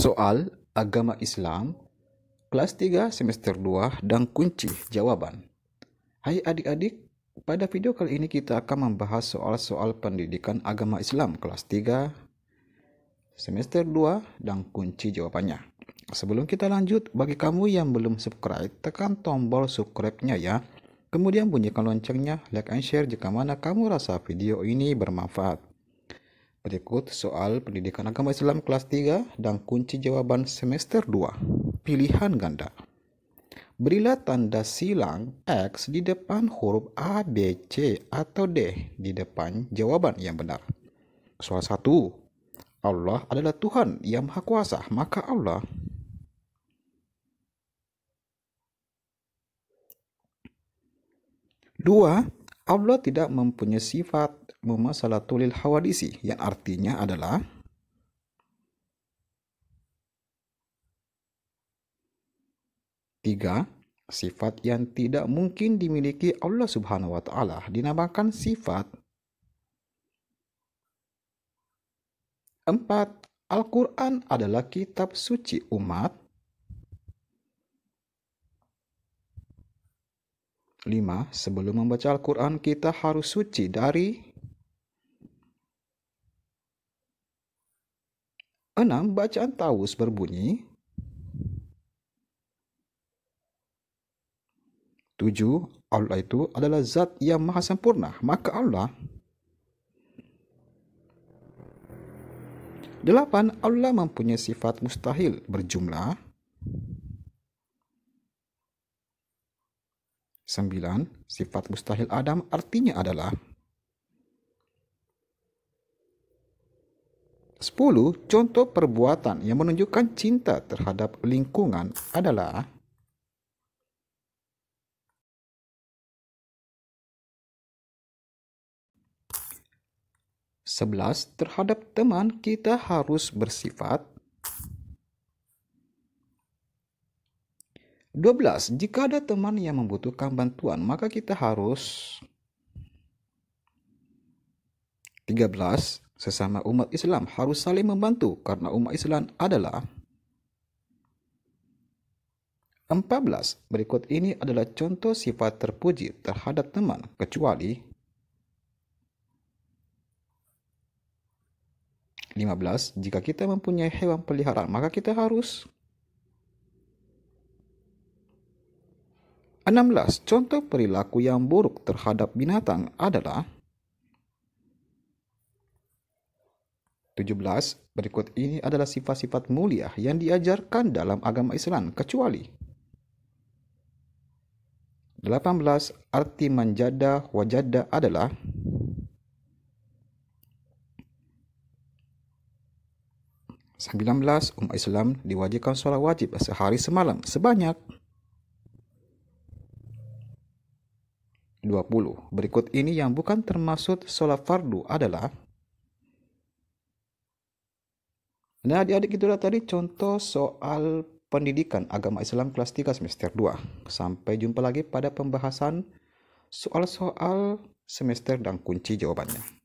Soal Agama Islam Kelas 3 semester 2 dan kunci jawaban Hai adik-adik, pada video kali ini kita akan membahas soal-soal pendidikan agama Islam kelas 3 semester 2 dan kunci jawabannya. Sebelum kita lanjut, bagi kamu yang belum subscribe, tekan tombol subscribe-nya ya. Kemudian bunyikan loncengnya, like and share jika mana kamu rasa video ini bermanfaat. Berikut soal pendidikan agama Islam kelas 3 dan kunci jawaban semester 2. Pilihan ganda. Berilah tanda silang X di depan huruf A, B, C, atau D di depan jawaban yang benar. Soal 1. Allah adalah Tuhan yang Maha Kuasa, maka Allah Dua, Allah tidak mempunyai sifat memasalah mumasalatulil hawadisi yang artinya adalah tiga sifat yang tidak mungkin dimiliki Allah Subhanahu wa taala dinamakan sifat empat Al-Quran adalah kitab suci umat 5. Sebelum membaca Al-Quran, kita harus suci dari 6. Bacaan Taus berbunyi 7. Allah itu adalah zat yang maha sempurna. Maka Allah 8. Allah mempunyai sifat mustahil berjumlah 9. Sifat mustahil Adam artinya adalah 10. Contoh perbuatan yang menunjukkan cinta terhadap lingkungan adalah Sebelas, terhadap teman kita harus bersifat 12. Jika ada teman yang membutuhkan bantuan, maka kita harus 13. Sesama umat Islam harus saling membantu karena umat Islam adalah 14. Berikut ini adalah contoh sifat terpuji terhadap teman kecuali 15. Jika kita mempunyai hewan peliharaan, maka kita harus 16. Contoh perilaku yang buruk terhadap binatang adalah 17. Berikut ini adalah sifat-sifat mulia yang diajarkan dalam agama Islam kecuali 18. Arti manjada wajada adalah Sembilan umat Islam diwajibkan sholat wajib sehari semalam sebanyak 20. Berikut ini yang bukan termasuk sholat fardu adalah Nah adik-adik itulah tadi contoh soal pendidikan agama Islam kelas 3 semester 2. Sampai jumpa lagi pada pembahasan soal-soal semester dan kunci jawabannya.